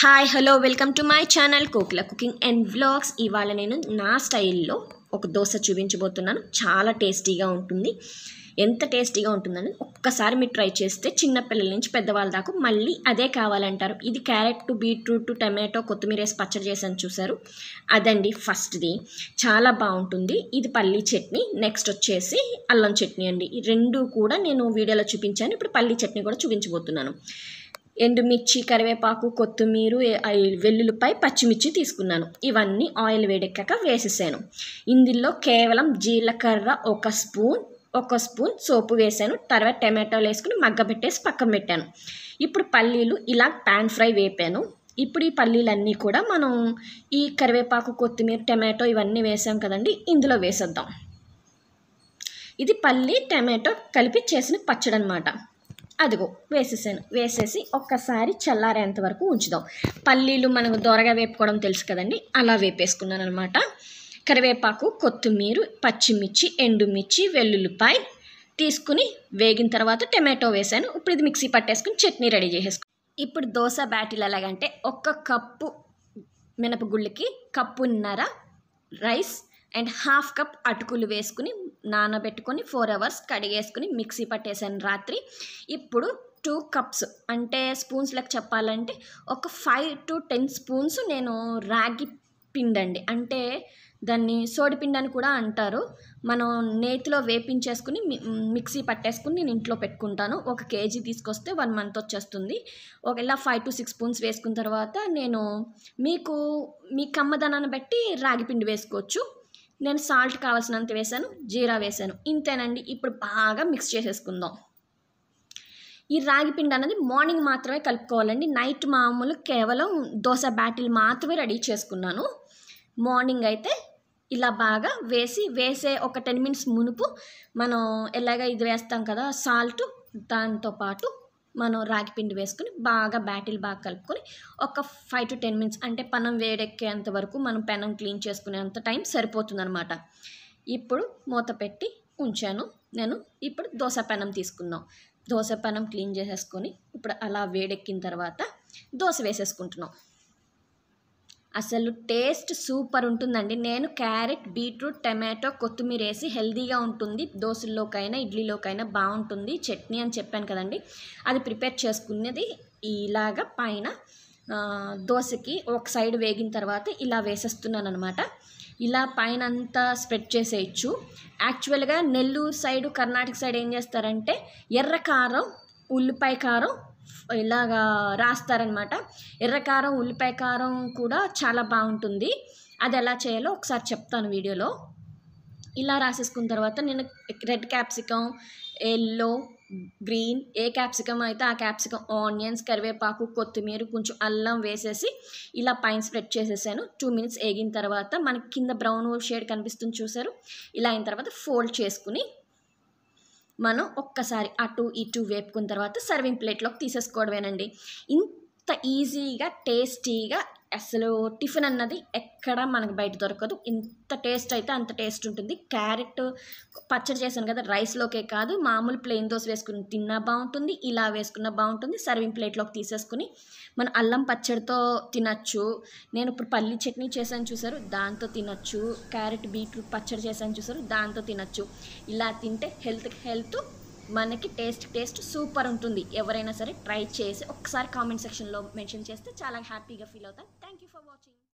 hi hello welcome to my channel Kokla cooking and vlogs ఇవాళ నేను నా స్టైల్లో ఒక దోశ చూపించబోతున్నాను చాలా టేస్టీగా ఉంటుంది ఎంత టేస్టీగా ఉంటుందని ఒక్కసారి మీరు ట్రై చేస్తే చిన్నపిల్లల నుంచి పెద్దవాళ్ళ దాకా మళ్ళీ అదే కావాలంటారు ఇది క్యారెట్ బీట్రూట్ టమాటో కొత్తిమీర వేసి పచ్చడి చేసాను చూసారు అదండి ఫస్ట్ది చాలా బాగుంటుంది ఇది పల్లీ చట్నీ నెక్స్ట్ వచ్చేసి అల్లం చట్నీ అండి ఈ రెండు కూడా నేను వీడియోలో చూపించాను ఇప్పుడు పల్లీ చట్నీ కూడా చూపించబోతున్నాను ఎండుమిర్చి కరివేపాకు కొత్తిమీర వెల్లుల్లిపై పచ్చిమిర్చి తీసుకున్నాను ఇవన్నీ ఆయిల్ వేడెక్కాక వేసేసాను ఇందులో కేవలం జీలకర్ర ఒక స్పూన్ ఒక స్పూన్ సోపు వేసాను తర్వాత టమాటోలు వేసుకుని మగ్గబెట్టేసి పక్కన పెట్టాను ఇప్పుడు పల్లీలు ఇలా ప్యాన్ ఫ్రై వేపాను ఇప్పుడు ఈ పల్లీలన్నీ కూడా మనం ఈ కరివేపాకు కొత్తిమీర టమాటో ఇవన్నీ వేసాం కదండి ఇందులో వేసేద్దాం ఇది పల్లీ టమాటో కలిపి చేసిన పచ్చడి అనమాట అదిగో వేసేసాను వేసేసి ఒక్కసారి చల్లారేంత వరకు ఉంచుదాం పల్లీలు మనకు దొరగా వేపుకోవడం తెలుసు కదండి అలా వేపేసుకున్నాను అనమాట కరివేపాకు కొత్తిమీరు పచ్చిమిర్చి ఎండుమిర్చి వెల్లుల్లిపాయ తీసుకుని వేగిన తర్వాత టమాటో వేసాను ఇప్పుడు ఇది మిక్సీ పట్టేసుకుని చట్నీ రెడీ చేసేసుకో ఇప్పుడు దోశ బ్యాటిల్ ఎలాగంటే ఒక్క కప్పు మినపగుళ్ళకి కప్పున్నర రైస్ అండ్ హాఫ్ కప్ అటుకులు వేసుకుని నానబెట్టుకొని ఫోర్ అవర్స్ కడిగేసుకుని మిక్సీ పట్టేశాను రాత్రి ఇప్పుడు టూ కప్స్ అంటే స్పూన్స్ లెక్క చెప్పాలంటే ఒక ఫైవ్ టు టెన్ స్పూన్స్ నేను రాగి పిండండి అంటే దాన్ని సోడిపిండి అని కూడా అంటారు మనం నేతిలో వేపించేసుకుని మిక్సీ పట్టేసుకుని నేను ఇంట్లో పెట్టుకుంటాను ఒక కేజీ తీసుకొస్తే వన్ మంత్ వచ్చేస్తుంది ఒకవేళ ఫైవ్ టు సిక్స్ స్పూన్స్ వేసుకున్న తర్వాత నేను మీకు మీ కమ్మదనాన్ని బట్టి రాగి పిండి వేసుకోవచ్చు నేను సాల్ట్ కావాల్సినంత వేసాను జీరా వేసాను ఇంతేనండి ఇప్పుడు బాగా మిక్స్ చేసేసుకుందాం ఈ రాగి పిండి అనేది మార్నింగ్ మాత్రమే కలుపుకోవాలండి నైట్ మామూలు కేవలం దోశ బ్యాటిల్ మాత్రమే రెడీ చేసుకున్నాను మార్నింగ్ అయితే ఇలా బాగా వేసి వేసే ఒక టెన్ మినిట్స్ మునుపు మనం ఎలాగ ఇది వేస్తాం కదా సాల్ట్ దాంతో పాటు మనం రాగి పిండి వేసుకుని బాగా బ్యాటిల్ బాగా కలుపుకొని ఒక ఫైవ్ టు టెన్ మినిట్స్ అంటే పనం వేడెక్కేంత వరకు మనం పెనం క్లీన్ చేసుకునేంత టైం సరిపోతుందనమాట ఇప్పుడు మూత పెట్టి ఉంచాను నేను ఇప్పుడు దోశ పెనం తీసుకుందాం దోశ పెనం క్లీన్ చేసేసుకొని ఇప్పుడు అలా వేడెక్కిన తర్వాత దోశ వేసేసుకుంటున్నాం అసలు టేస్ట్ సూపర్ ఉంటుందండి నేను క్యారెట్ బీట్రూట్ టమాటో కొత్తిమీర వేసి హెల్దీగా ఉంటుంది దోశల్లోకైనా ఇడ్లీలోకైనా బాగుంటుంది చట్నీ అని చెప్పాను కదండి అది ప్రిపేర్ చేసుకునేది ఇలాగ పైన దోశకి ఒక సైడ్ వేగిన తర్వాత ఇలా వేసేస్తున్నాను అనమాట ఇలా పైన అంతా స్ప్రెడ్ చేసేయచ్చు యాక్చువల్గా నెల్లూరు సైడు కర్ణాటక సైడ్ ఏం చేస్తారంటే ఎర్ర కారం ఉల్లిపాయ కారం ఇలాగా రాస్తారనమాట ఎర్రకారం ఉల్లిపాయ కారం కూడా చాలా బాగుంటుంది అది ఎలా చేయాలో ఒకసారి చెప్తాను వీడియోలో ఇలా రాసేసుకున్న తర్వాత నేను రెడ్ క్యాప్సికం ఎల్లో గ్రీన్ ఏ క్యాప్సికం అయితే ఆ క్యాప్సికం ఆనియన్స్ కరివేపాకు కొత్తిమీర కొంచెం అల్లం వేసేసి ఇలా పైన స్ప్రెడ్ చేసేసాను టూ మినిట్స్ ఏగిన తర్వాత మనకి కింద బ్రౌన్ షేడ్ కనిపిస్తుంది చూసారు ఇలా అయిన తర్వాత ఫోల్డ్ చేసుకుని మనం ఒక్కసారి అటు ఇటు వేపుకున్న తర్వాత సర్వింగ్ ప్లేట్లోకి తీసేసుకోవడమేనండి ఇంత ఈజీగా టేస్టీగా అసలు టిఫిన్ అన్నది ఎక్కడ మనకు బయట దొరకదు ఇంత టేస్ట్ అయితే అంత టేస్ట్ ఉంటుంది క్యారెట్ పచ్చడి చేశాను కదా రైస్లోకే కాదు మామూలు ప్లెయిన్ దోశ వేసుకుని తిన్నా బాగుంటుంది ఇలా వేసుకున్నా బాగుంటుంది సర్వింగ్ ప్లేట్లోకి తీసేసుకుని మనం అల్లం పచ్చడితో తినచ్చు నేను ఇప్పుడు పల్లి చట్నీ చేశాను చూసారు దాంతో తినచ్చు క్యారెట్ బీట్రూట్ పచ్చడి చేశాను చూసారు దాంతో తినచ్చు ఇలా తింటే హెల్త్కి హెల్త్ మనకి టేస్ట్ టేస్ట్ సూపర్ ఉంటుంది ఎవరైనా సరే ట్రై చేసి ఒకసారి కామెంట్ సెక్షన్లో మెన్షన్ చేస్తే చాలా హ్యాపీగా ఫీల్ అవుతాం థ్యాంక్ యూ ఫర్ వాచింగ్